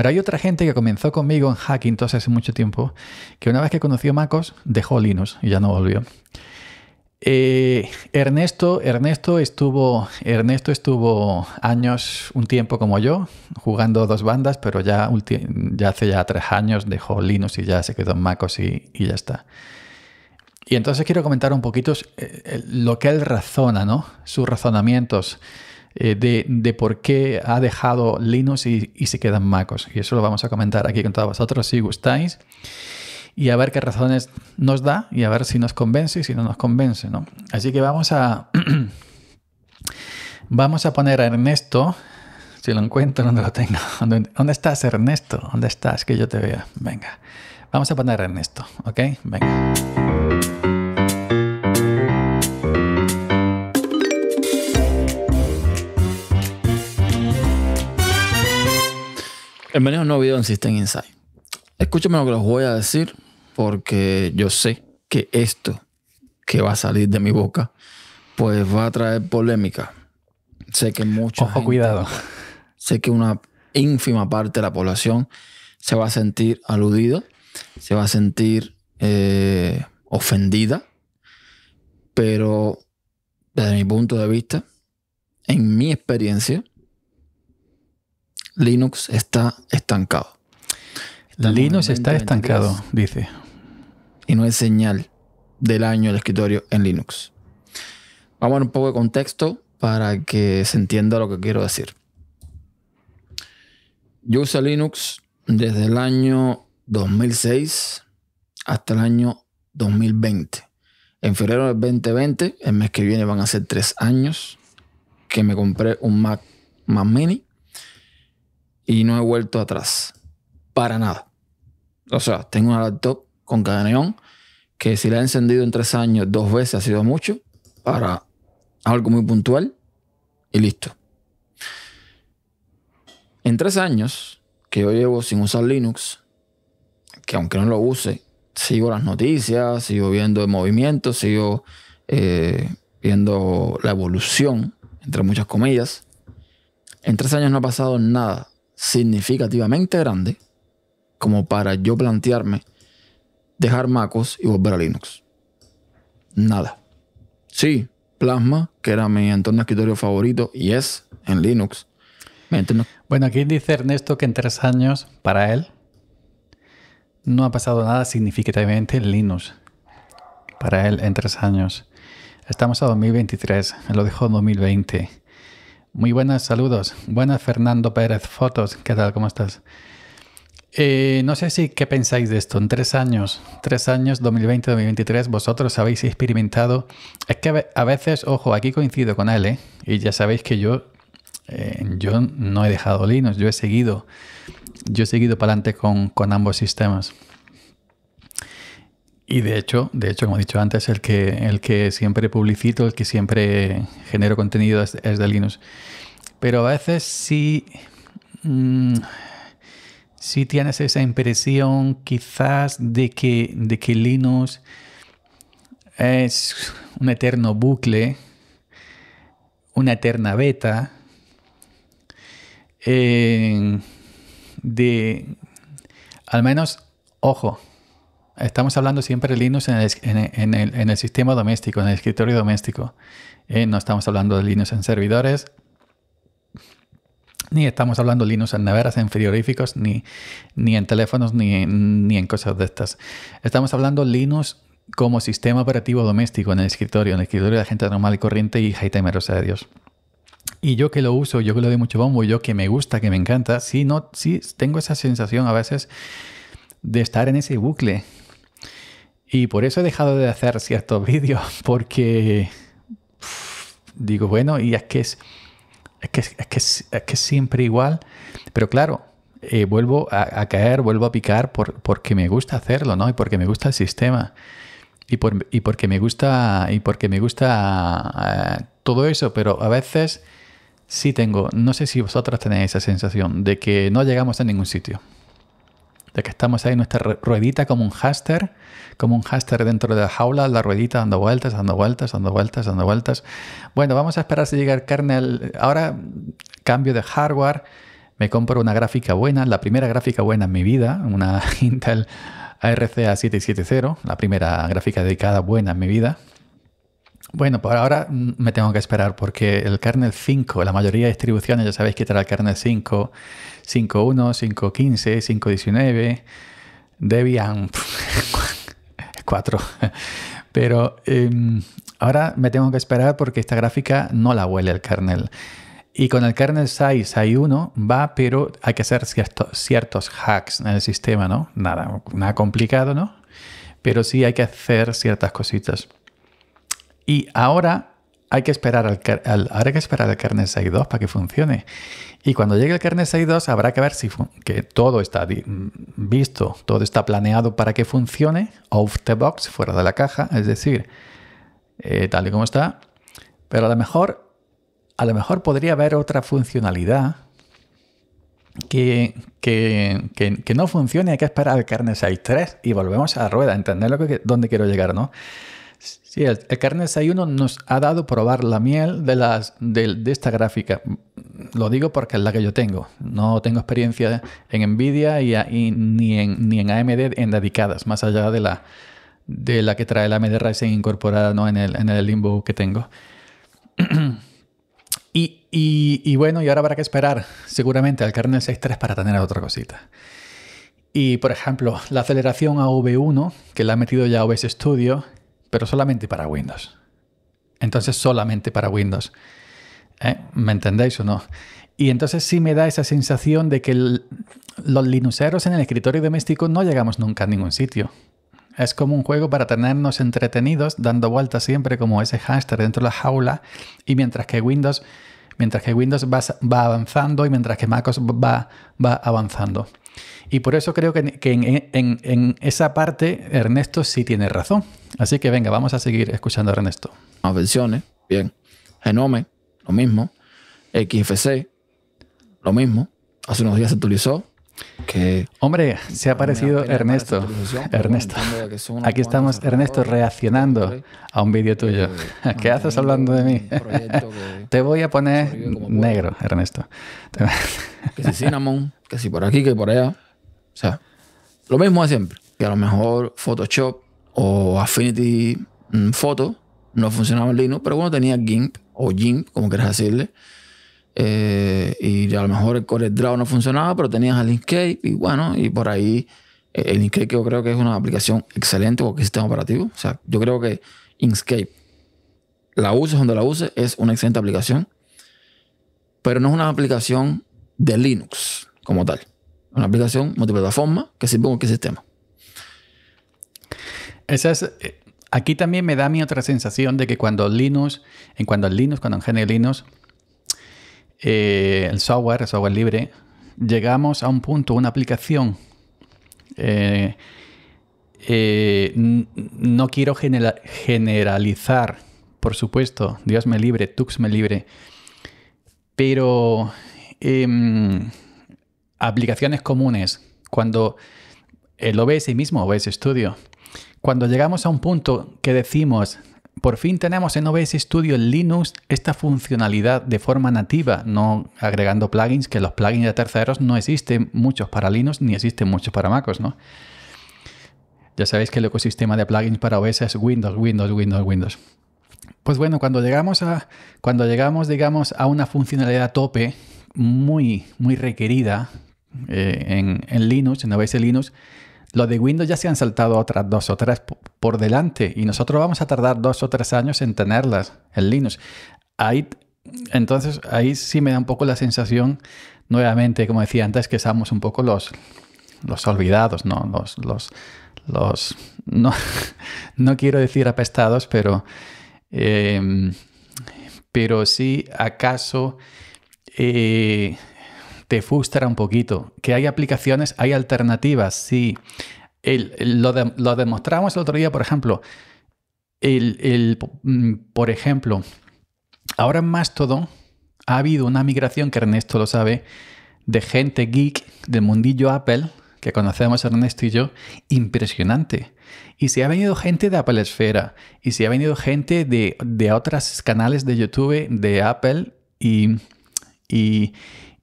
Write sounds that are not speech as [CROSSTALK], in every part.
Pero hay otra gente que comenzó conmigo en hacking Hackintosh hace mucho tiempo, que una vez que conoció MacOS, dejó Linux y ya no volvió. Eh, Ernesto, Ernesto estuvo, Ernesto estuvo años, un tiempo como yo, jugando dos bandas, pero ya, hace ya tres años dejó Linux y ya se quedó en MacOS y, ya está. Y entonces quiero comentar un poquito eh, eh, lo que él razona, ¿no? Sus razonamientos eh, de, por qué ha dejado Linux y, se quedan MacOS. Y eso lo vamos a comentar aquí con todos vosotros si gustáis. Y a ver qué razones nos da y a ver si nos convence y si no nos convence. ¿no? Así que vamos a, [CLEARS THROAT] vamos a poner a Ernesto. Si lo encuentro, ¿dónde lo tengo? [LAUGHS] ¿Dónde, ¿Dónde estás, Ernesto? ¿Dónde estás? Que yo te vea. Venga. Vamos a poner a Ernesto, ¿ok? Venga. Bienvenidos a un nuevo video en System Insight. Escúchame lo que les voy a decir porque yo sé que esto que va a salir de mi boca pues va a traer polémica. Sé que mucha Ojo, cuidado. Sé que una ínfima parte de la población se va a sentir aludida, se va a sentir eh, ofendida, pero desde mi punto de vista, en mi experiencia, Linux está estancado. Linux está estancado, dice. Y no es señal del año del escritorio en Linux. Vamos a un poco de contexto para que se entienda lo que quiero decir. Yo uso Linux desde el año 2006 hasta el año 2020. En febrero del 2020, el mes que viene van a ser tres años que me compré un Mac Mini y no he vuelto atrás. Para nada. O sea, tengo una laptop con neón que si la he encendido en tres años dos veces ha sido mucho para algo muy puntual y listo. En tres años que yo llevo sin usar Linux, que aunque no lo use, sigo las noticias, sigo viendo el movimiento, sigo eh, viendo la evolución, entre muchas comillas. En tres años no ha pasado nada significativamente grande como para yo plantearme dejar MacOS y volver a Linux. Nada. Sí, Plasma, que era mi entorno de escritorio favorito, y es en Linux. Bueno, aquí dice Ernesto que en tres años, para él, no ha pasado nada significativamente en Linux. Para él, en tres años. Estamos a 2023, me lo dijo en 2020. Muy buenas, saludos. Buenas, Fernando Pérez Fotos. ¿Qué tal? ¿Cómo estás? Eh, no sé si qué pensáis de esto. En tres años, tres años, 2020-2023, vosotros habéis experimentado. Es que a veces, ojo, aquí coincido con él, ¿eh? y ya sabéis que yo, eh, yo no he dejado Linux, yo he seguido, yo he seguido para adelante con, con ambos sistemas. Y de hecho, de hecho, como he dicho antes, el que, el que siempre publicito, el que siempre genero contenido es, de Linux. Pero a veces mm, sí, tienes esa impresión quizás de que, de que Linux es un eterno bucle, una eterna beta, eh, de al menos, ojo, estamos hablando siempre de Linux en el, sistema doméstico, en el escritorio doméstico. Eh, no estamos hablando de Linux en servidores, ni estamos hablando de Linux en neveras, en frigoríficos, ni, ni en teléfonos, ni, ni en cosas de estas. Estamos hablando de Linux como sistema operativo doméstico en el escritorio, en el escritorio de la gente normal y corriente y hay timeros de Dios. Y yo que lo uso, yo que lo doy mucho bombo, yo que me gusta, que me encanta, sí, no, sí tengo esa sensación a veces de estar en ese bucle y por eso he dejado de hacer ciertos [LAUGHS] vídeos, porque digo, bueno, y es que es, que, es, es, siempre igual. Pero claro, eh, vuelvo a, caer, vuelvo a picar porque me gusta hacerlo, ¿no? Y porque me gusta el sistema. Y, por, y porque me gusta, y porque me gusta eh, todo eso, pero a veces sí tengo, no sé si vosotros tenéis esa sensación de que no llegamos a ningún sitio de que estamos ahí, en nuestra ruedita como un haster como un haster dentro de la jaula, la ruedita dando vueltas, dando vueltas, dando vueltas, dando vueltas. Bueno, vamos a esperar si llega el kernel. Ahora cambio de hardware, me compro una gráfica buena, la primera gráfica buena en mi vida, una [LAUGHS] Intel ARCA 770 la primera gráfica dedicada buena en mi vida. Bueno, por ahora mm, me tengo que esperar porque el kernel 5, la mayoría de distribuciones, ya sabéis que trae el kernel 5, 5.1, 5.15, 5.19, Debian 4. Pero em, ahora me tengo que esperar porque esta gráfica no la huele el kernel. Y con el kernel 6 va, pero hay que hacer ciertos hacks en el sistema, ¿no? Nada, nada complicado, ¿no? Pero sí hay que hacer ciertas cositas. Y ahora hay que esperar al, que esperar al kernel 6.2 para que funcione. Y cuando llegue el kernel 6.2 habrá que ver si que todo está visto, todo está planeado para que funcione off the box, fuera de la caja, es decir, eh, tal y como está. Pero a lo mejor, a lo mejor podría haber otra funcionalidad que, no funcione, hay que esperar al kernel 6.3 y volvemos a la rueda, entender lo que, dónde quiero llegar, ¿no? Sí, el, kernel 61 nos ha dado probar la miel de, las, esta gráfica. Lo digo porque es la que yo tengo. No tengo experiencia en NVIDIA y, ni, en, AMD en dedicadas, más allá de la, que trae la AMD Ryzen incorporada en, el, limbo que tengo. [CLEARS THROAT] y, bueno, y ahora habrá que esperar seguramente al kernel 6.3 para tener otra cosita. Y por ejemplo, la aceleración av 1 que la ha metido ya OBS Studio, pero solamente para Windows. Entonces solamente para Windows. ¿Eh? ¿Me entendéis o no? Y entonces sí me da esa sensación de que los linuseros en el escritorio doméstico no llegamos nunca a ningún sitio. Es como un juego para tenernos entretenidos, dando vueltas siempre como ese hámster dentro de la jaula, y mientras que Windows, mientras que Windows va, va avanzando y mientras que MacOS va, va avanzando. Y por eso creo que, en, esa parte Ernesto sí tiene razón. Así que venga, vamos a seguir escuchando a Ernesto. versiones, bien. Genome, lo mismo. XFC, lo mismo. Hace unos días se utilizó. Que Hombre, se ha parecido Ernesto. Ernesto. Aquí estamos, Ernesto, reaccionando a un vídeo tuyo. Eh, [LAUGHS] ¿Qué haces hablando de mí? [LAUGHS] Te voy a poner negro, Ernesto. [LAUGHS] que si cinnamon, que si por aquí, que por allá. O sea, lo mismo de siempre. Que a lo mejor Photoshop o Affinity mm, Photo no funcionaba en Linux, pero uno tenía GIMP o GIMP, como quieras decirle. Eh, y a lo mejor el Draw no funcionaba, pero tenías el Inkscape y bueno, y por ahí eh, el Inkscape yo creo que es una aplicación excelente porque sistema operativo. O sea, yo creo que Inkscape, la uses donde la uses, es una excelente aplicación, pero no es una aplicación de Linux como tal. Una aplicación multiplataforma que sirve con cualquier sistema. es, eh, aquí también me da mi otra sensación de que cuando Linux, en cuanto Linux, cuando en general Linux, eh, el software, el software libre, llegamos a un punto, una aplicación. Eh, no quiero generalizar, por supuesto, Dios me libre, Tux me libre, pero em, aplicaciones comunes, cuando el OBS mismo, OBS Studio, cuando llegamos a un punto que decimos, por fin tenemos en OBS Studio en Linux esta funcionalidad de forma nativa, no agregando plugins, que los plugins de terceros no existen muchos para Linux ni existen muchos para MacOS, ¿no? Ya sabéis que el ecosistema de plugins para OBS es Windows, Windows, Windows, Windows. Pues bueno, cuando llegamos a cuando llegamos, digamos, a una funcionalidad tope muy muy requerida, eh, en, en, Linux, en el Linux, lo de Windows ya se han saltado otras dos o tres por delante y nosotros vamos a tardar dos o tres años en tenerlas en Linux. Ahí, entonces, ahí sí me da un poco la sensación, nuevamente, como decía antes, que somos un poco los, los olvidados, ¿no? Los, los, [LAUGHS] no, quiero decir apestados, pero, eh, pero sí, acaso... Eh, te frustra un poquito, que hay aplicaciones, hay alternativas, sí. lo, lo, demostramos el otro día, por ejemplo. El, mm, por ejemplo, ahora más todo, ha habido una migración, que Ernesto lo sabe, de gente geek del mundillo Apple, que conocemos Ernesto y yo, impresionante. Y si ha venido gente de Apple Esfera, y si ha venido gente de, de otros canales de YouTube de Apple, y,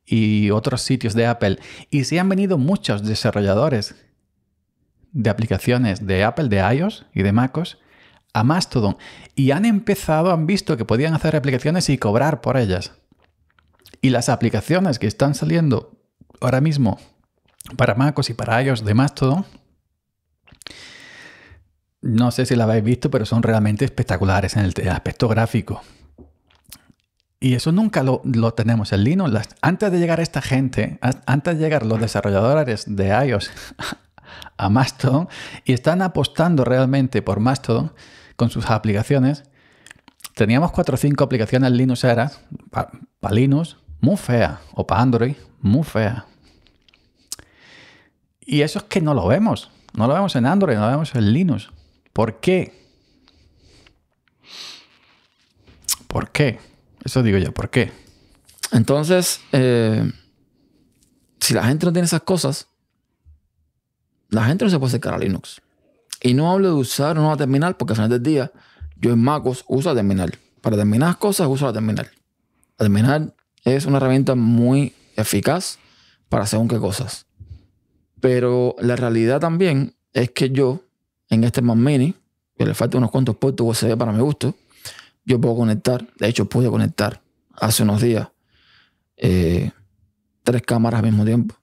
y otros sitios de Apple. Y se han venido muchos desarrolladores de aplicaciones de Apple, de iOS y de MacOS a Mastodon. Y han empezado, han visto que podían hacer aplicaciones y cobrar por ellas. Y las aplicaciones que están saliendo ahora mismo para MacOS y para iOS de Mastodon, no sé si la habéis visto, pero son realmente espectaculares en el aspecto gráfico. Y eso nunca lo, tenemos. en Linux, antes de llegar esta gente, antes de llegar los desarrolladores de iOS [LAUGHS] a Mastodon, y están apostando realmente por Mastodon con sus aplicaciones, teníamos cuatro o cinco aplicaciones Linux era para Linux, muy fea, o para Android, muy fea. Y eso es que no lo vemos. No lo vemos en Android, no lo vemos en Linux. ¿Por qué? ¿Por qué? Eso digo ya ¿por qué? Entonces, eh, si la gente no tiene esas cosas, la gente no se puede acercar a Linux. Y no hablo de usar una terminal, porque al final del día, yo en MacOS uso la terminal. Para determinadas cosas uso la terminal. La terminal es una herramienta muy eficaz para según qué cosas. Pero la realidad también es que yo, en este Mac Mini, que le falta unos cuantos puertos USB para mi gusto, yo puedo conectar, de hecho pude conectar hace unos días eh, tres cámaras al mismo tiempo.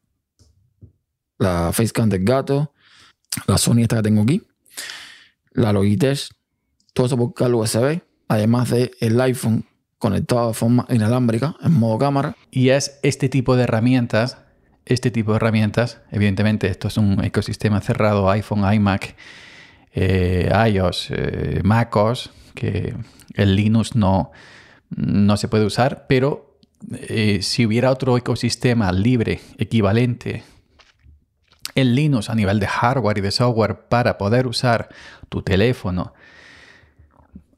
La Facecam del gato, la Sony esta que tengo aquí, la Logitech, todo eso por cable USB, además de el iPhone conectado de forma inalámbrica en modo cámara. Y es este tipo de herramientas, este tipo de herramientas, evidentemente esto es un ecosistema cerrado, iPhone, iMac, eh, iOS, eh, MacOS, que el Linux no, no se puede usar, pero eh, si hubiera otro ecosistema libre equivalente el Linux a nivel de hardware y de software para poder usar tu teléfono,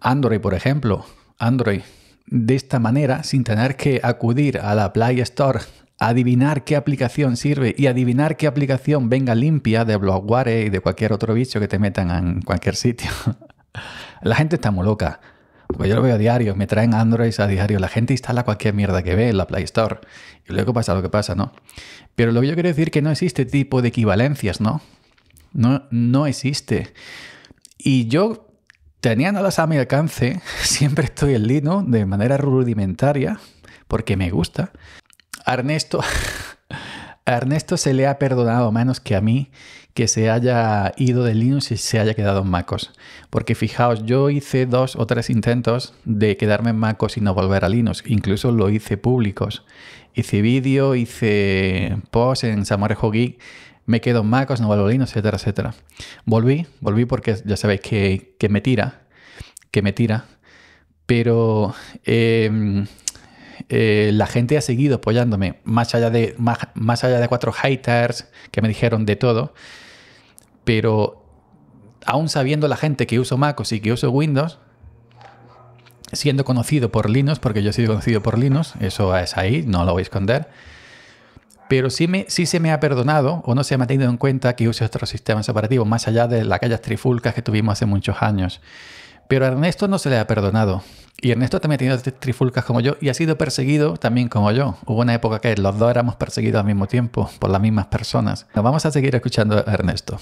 Android por ejemplo, Android, de esta manera sin tener que acudir a la Play Store, adivinar qué aplicación sirve y adivinar qué aplicación venga limpia de blogware y de cualquier otro bicho que te metan en cualquier sitio. [LAUGHS] La gente está muy loca. Porque yo lo veo a diario, me traen Android a diario, la gente instala cualquier mierda que ve en la Play Store. Y luego pasa lo que pasa, ¿no? Pero lo que yo quiero decir es que no existe este tipo de equivalencias, ¿no? No, no existe. Y yo, nada a mi alcance, [LAUGHS] siempre estoy en lino de manera rudimentaria, porque me gusta. Ernesto, [LAUGHS] A Ernesto se le ha perdonado menos que a mí que se haya ido de Linux y se haya quedado en MacOS. Porque fijaos, yo hice dos o tres intentos de quedarme en MacOS y no volver a Linux. Incluso lo hice públicos. Hice vídeo, hice post en Samorejo Geek. Me quedo en MacOS, no vuelvo a Linux, etcétera, etcétera. Volví, volví porque ya sabéis que, que me tira, que me tira. Pero em, eh, la gente ha seguido apoyándome, más allá de, más, allá de cuatro haters que me dijeron de todo, pero aún sabiendo la gente que uso MacOS y que uso Windows, siendo conocido por Linux, porque yo he sido conocido por Linux, eso es ahí, no lo voy a esconder, pero sí, me, sí se me ha perdonado o no se me ha tenido en cuenta que use otros sistemas operativos, más allá de aquellas trifulcas que tuvimos hace muchos años. Pero Ernesto no se le ha perdonado. Y Ernesto también ha tenido trifulcas como yo y ha sido perseguido también como yo. Hubo una época que los dos éramos perseguidos al mismo tiempo por las mismas personas. Nos vamos a seguir escuchando a Ernesto.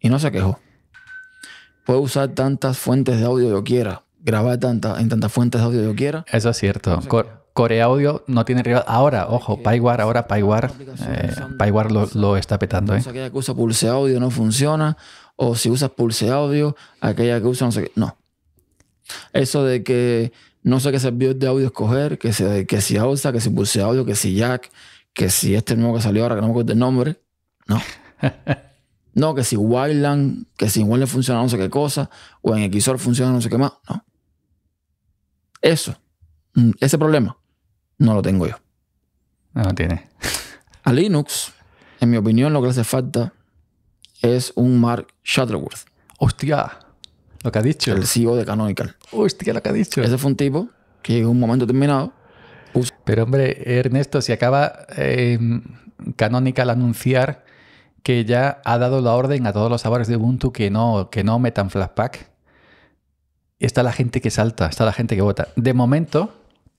Y no se quejó. Puedo usar tantas fuentes de audio yo quiera, grabar en tantas fuentes de audio yo quiera. Eso es cierto. Coreaudio Audio no tiene rival. Ahora, ojo, PyWare, ahora PyWare, eh, lo, está petando. ¿eh? Pulse Audio no funciona o si usas pulse audio, aquella que usa no sé qué. No. Eso de que no sé qué servidor de audio escoger, que, se, que si AUSA, que si pulse audio, que si Jack, que si este nuevo que salió ahora, que no me acuerdo el nombre. No. [LAUGHS] no, que si Wildland, que si Wildland funciona no sé qué cosa, o en XOR funciona no sé qué más. No. Eso, mm, ese problema, no lo tengo yo. No, lo tiene. A Linux, en mi opinión, lo que le hace falta es un Mark Shuttleworth. Hostia, lo que ha dicho. El CEO de Canonical. Hostia, lo que ha dicho. Ese fue un tipo que en un momento determinado. Pero hombre, Ernesto, si acaba eh, Canonical anunciar que ya ha dado la orden a todos los sabores de Ubuntu que no, que no metan Flashpack, está la gente que salta, está la gente que vota. De momento,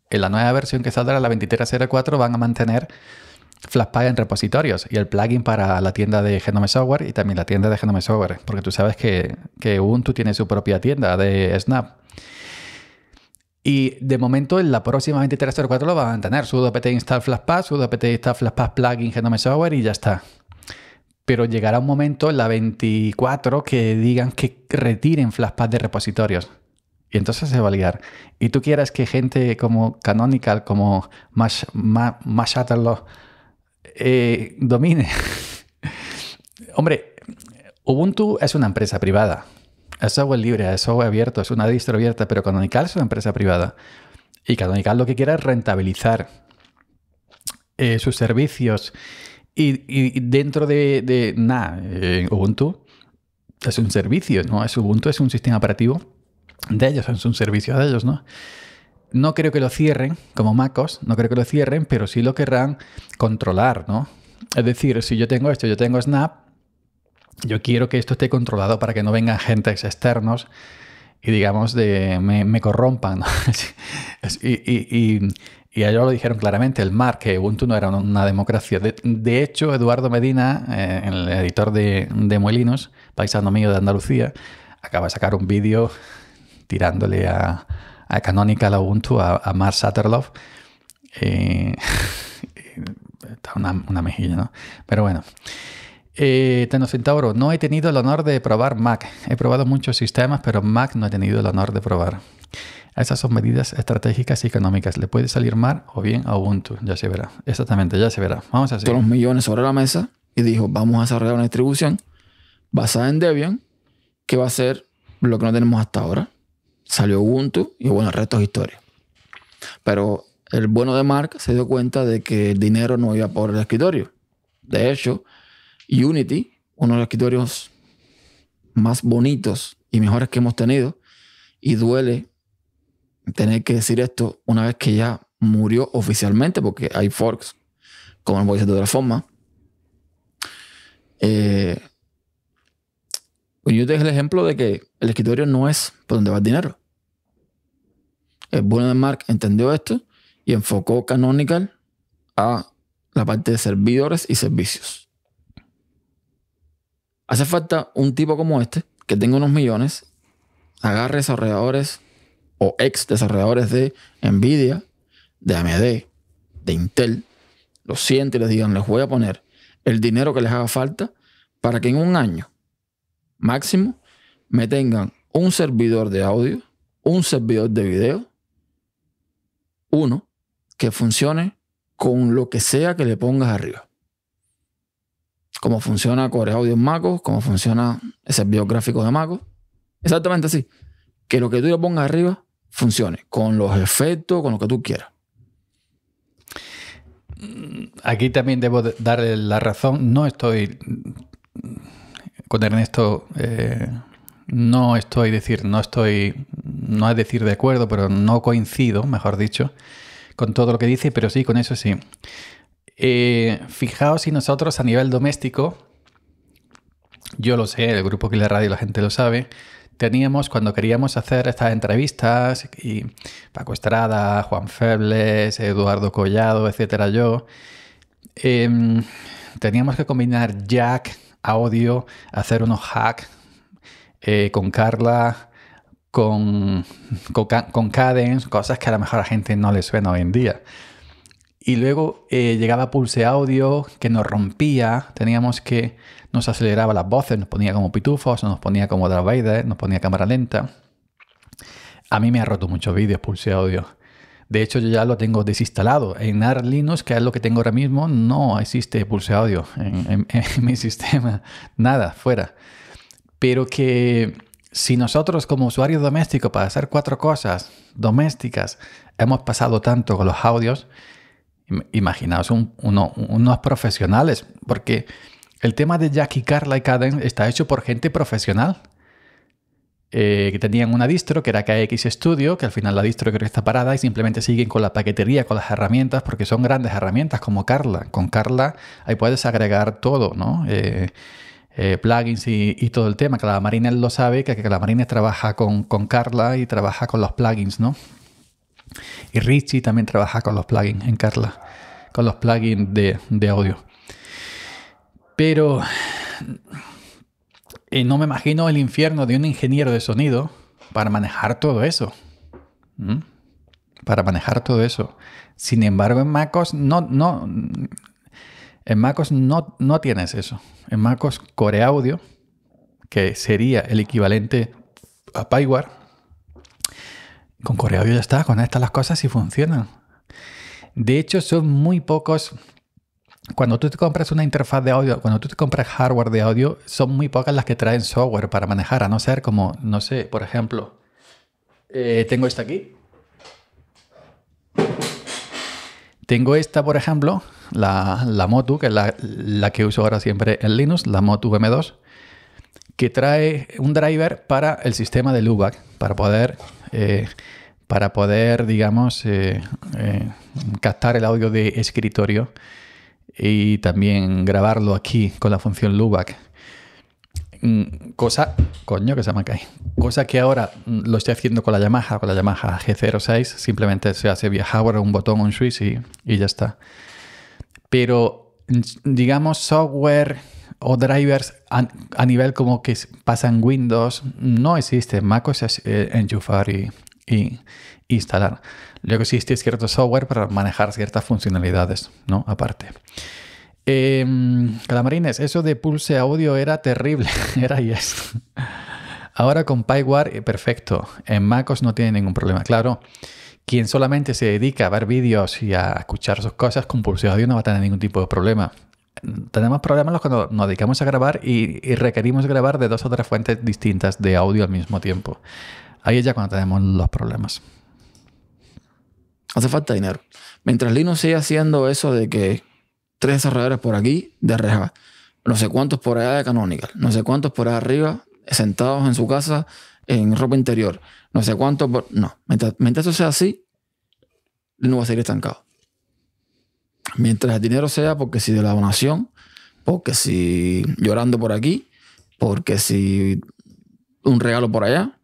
en la nueva versión que saldrá, la 2304, van a mantener flashpad en repositorios y el plugin para la tienda de Genome Software y también la tienda de Genome Software, porque tú sabes que, que Ubuntu tiene su propia tienda de Snap. Y de momento en la próxima 2304 lo van a tener. Sudo apt install flashpad sudo apt install flashpad plugin Genome Software y ya está. Pero llegará un momento en la 24 que digan que retiren flashpad de repositorios. Y entonces se va a liar. Y tú quieras que gente como Canonical, como más más Mash eh, domine. [LAUGHS] Hombre, Ubuntu es una empresa privada. Es software libre, es software abierto, es una distro abierta, pero Canonical es una empresa privada. Y Canonical lo que quiere es rentabilizar eh, sus servicios. Y, dentro de, nada, eh, Ubuntu es un servicio, ¿no? Es Ubuntu es un sistema operativo de ellos, es un servicio de ellos, ¿no? no creo que lo cierren como MacOS, no creo que lo cierren, pero sí lo querrán controlar, ¿no? Es decir, si yo tengo esto, yo tengo Snap, yo quiero que esto esté controlado para que no vengan agentes externos y digamos de me, corrompan. [LAUGHS] y, y, ellos lo dijeron claramente, el mar, que Ubuntu no era una democracia. De, hecho, Eduardo Medina, eh, el editor de, de paisano mío de Andalucía, acaba de sacar un vídeo tirándole a, a Canonical, a Ubuntu, a, a Mark eh, [LAUGHS] está una, una, mejilla, ¿no? Pero bueno. Eh, Tenocentauro, no he tenido el honor de probar Mac. He probado muchos sistemas, pero Mac no he tenido el honor de probar. Esas son medidas estratégicas y económicas. Le puede salir mal o bien a Ubuntu. Ya se verá. Exactamente, ya se verá. Vamos a hacer. Todos los millones sobre la mesa y dijo, vamos a desarrollar una distribución basada en Debian que va a ser lo que no tenemos hasta ahora salió Ubuntu y bueno, el resto es historia. Pero el bueno de Mark se dio cuenta de que el dinero no iba por el escritorio. De hecho, Unity, uno de los escritorios más bonitos y mejores que hemos tenido, y duele tener que decir esto una vez que ya murió oficialmente, porque hay forks, como voy a decir de otra forma. Eh, pues yo te el ejemplo de que el escritorio no es por donde va el dinero. El bueno de Mark entendió esto y enfocó Canonical a la parte de servidores y servicios. Hace falta un tipo como este, que tenga unos millones, agarre desarrolladores o ex desarrolladores de Nvidia, de AMD, de Intel, Lo siente y les digan, les voy a poner el dinero que les haga falta para que en un año máximo, me tengan un servidor de audio, un servidor de video, uno que funcione con lo que sea que le pongas arriba. Como funciona Core Audio en MacOS, como funciona el servidor gráfico de MacOS. Exactamente así. Que lo que tú le pongas arriba funcione, con los efectos, con lo que tú quieras. Aquí también debo darle la razón. No estoy con Ernesto eh, no estoy decir, no estoy, no es decir de acuerdo, pero no coincido, mejor dicho, con todo lo que dice, pero sí, con eso sí. Eh, fijaos si nosotros a nivel doméstico, yo lo sé, el grupo que la Radio la gente lo sabe, teníamos cuando queríamos hacer estas entrevistas, y Paco Estrada, Juan Febles, Eduardo Collado, etcétera, yo, em, teníamos que combinar Jack audio, hacer unos hacks eh, con Carla, con, con, Cadence, cosas que a lo mejor a la gente no le suena hoy en día. Y luego eh, llegaba Pulse Audio que nos rompía, teníamos que, nos aceleraba las voces, nos ponía como pitufos, nos ponía como Darth Vader, nos ponía cámara lenta. A mí me ha roto muchos vídeos Pulse Audio. De hecho, yo ya lo tengo desinstalado. En AR Linux, que es lo que tengo ahora mismo, no existe Pulse Audio en, [LAUGHS] mi sistema. Nada, fuera. Pero que si nosotros como usuarios domésticos, para hacer cuatro cosas domésticas, hemos pasado tanto con los audios, imaginaos unos profesionales, porque el tema de Jackie Carla y Caden está hecho por gente profesional eh, que tenían una distro, que era KX Studio, que al final la distro creo que está parada y simplemente siguen con la paquetería, con las herramientas, porque son grandes herramientas como Carla. Con Carla ahí puedes agregar todo, ¿no? Eh, eh, plugins y, todo el tema. Marina lo sabe, que la Marina trabaja con, Carla y trabaja con los plugins, ¿no? Y Richie también trabaja con los plugins en Carla, con los plugins de, de audio. Pero y no me imagino el infierno de un ingeniero de sonido para manejar todo eso. Para manejar todo eso. Sin embargo, en MacOS no, no, en MacOS no, no tienes eso. En MacOS Core Audio, que sería el equivalente a PyWare, con Core Audio ya está, estas las cosas y funcionan. De hecho, son muy pocos cuando tú te compras una interfaz de audio, cuando tú te compras hardware de audio, son muy pocas las que traen software para manejar, a no ser como, no sé, por ejemplo, eh, tengo esta aquí. Tengo esta, por ejemplo, la, la Motu, que es la, que uso ahora siempre en Linux, la Motu M2, que trae un driver para el sistema de LUBAC, para poder, eh, para poder digamos, eh, captar el audio de escritorio y también grabarlo aquí con la función loopback. Mm, cosa, coño, que se me cae. Cosa que ahora mm, lo estoy haciendo con la Yamaha, con la Yamaha G06. Simplemente se hace via hardware, un botón, un switch y, ya está. Pero, digamos, software o drivers a, nivel como que pasan Windows, no existe. MacOS es eh, enchufar y, instalar. Luego existe cierto software para manejar ciertas funcionalidades, ¿no? Aparte. Em, calamarines, eso de pulse audio era terrible, [LAUGHS] era es. Ahora con PyWare, eh, perfecto. En MacOS no tiene ningún problema. Claro, quien solamente se dedica a ver vídeos y a escuchar sus cosas con pulse audio no va a tener ningún tipo de problema. Tenemos problemas cuando nos dedicamos a grabar y, y requerimos grabar de dos o tres fuentes distintas de audio al mismo tiempo. Ahí es ya cuando tenemos los problemas. Hace falta dinero. Mientras Lino sigue haciendo eso de que tres desarrolladores por aquí de reja, no sé cuántos por allá de Canonical, no sé cuántos por allá arriba, sentados en su casa en ropa interior, no sé cuántos por... No, mientras, eso sea así, Lino va a seguir estancado. Mientras el dinero sea porque si de la donación, porque si llorando por aquí, porque si un regalo por allá,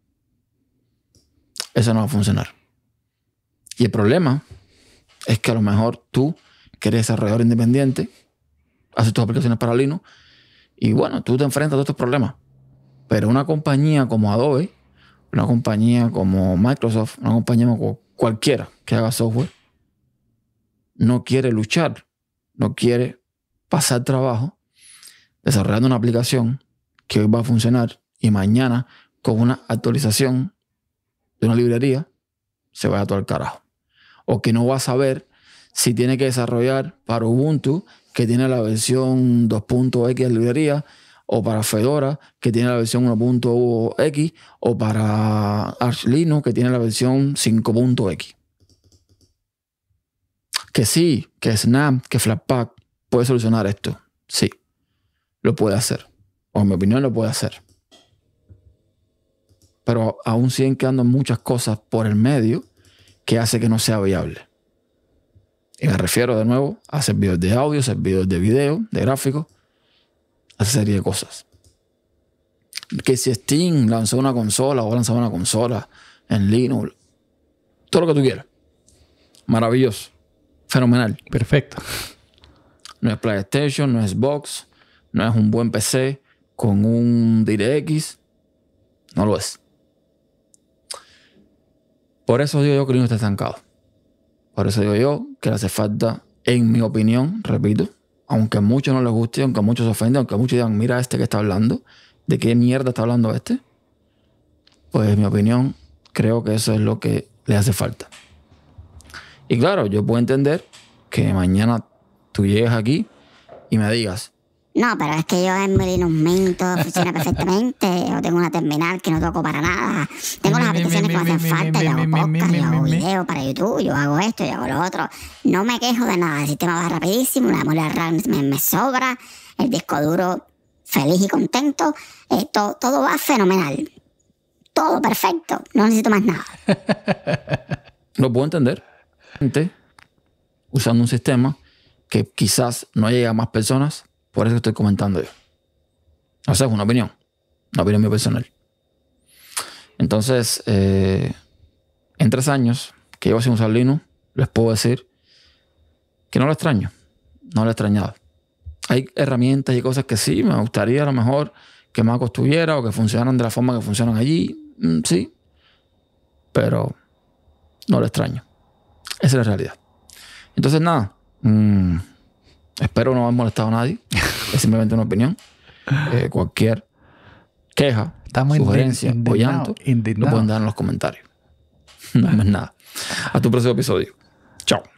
eso no va a funcionar. Y el problema es que a lo mejor tú, que eres desarrollador independiente, haces tus aplicaciones para Linux y bueno, tú te enfrentas a todos estos problemas. Pero una compañía como Adobe, una compañía como Microsoft, una compañía como cualquiera que haga software, no quiere luchar, no quiere pasar trabajo desarrollando una aplicación que hoy va a funcionar y mañana con una actualización de una librería se vaya todo el carajo o que no va a saber si tiene que desarrollar para Ubuntu, que tiene la versión 2.x de librería, o para Fedora, que tiene la versión 1.x, o para Arch Linux, que tiene la versión 5.x. Que sí, que Snap, que Flatpak puede solucionar esto. Sí, lo puede hacer. O en mi opinión lo puede hacer. Pero aún siguen quedando muchas cosas por el medio que hace que no sea viable. Y me refiero de nuevo a servidores de audio, servidores de video, de gráfico, a esa serie de cosas. Que si Steam lanzó una consola o lanzó una consola en Linux, todo lo que tú quieras. Maravilloso. Fenomenal. Perfecto. No es PlayStation, no es Xbox, no es un buen PC con un DirectX. No lo es. Por eso digo yo que el está estancado. Por eso digo yo que le hace falta, en mi opinión, repito, aunque a muchos no les guste, aunque a muchos se ofenden, aunque a muchos digan, mira este que está hablando, ¿de qué mierda está hablando este? Pues en mi opinión, creo que eso es lo que le hace falta. Y claro, yo puedo entender que mañana tú llegues aquí y me digas, no, pero es que yo en mi Linux funciona [LAUGHS] perfectamente. Yo tengo una terminal que no toco para nada. Tengo las aplicaciones que me hacen falta. Yo hago podcast, yo hago videos para YouTube, yo hago esto, yo hago lo otro. No me quejo de nada. El sistema va rapidísimo, la memoria RAM me, sobra, el disco duro feliz y contento. todo va fenomenal. Todo perfecto. No necesito más nada. [LAUGHS] lo puedo entender. Gente usando un sistema que quizás no llega a más personas por eso estoy comentando yo. O sea, es una opinión. Una opinión personal. Entonces, eh, en tres años que llevo sin usar Linux, les puedo decir que no lo extraño. No lo he extrañado. Hay herramientas y cosas que sí, me gustaría a lo mejor que más costuviera o que funcionaran de la forma que funcionan allí. Mm, sí. Pero no lo extraño. Esa es la realidad. Entonces, nada. Mm, Espero no haber molestado a nadie. es simplemente una opinión. Eh, cualquier queja, sugerencia o llanto, lo pueden dar en los comentarios. [LAUGHS] No es nada. Hasta tu próximo episodio. Chao.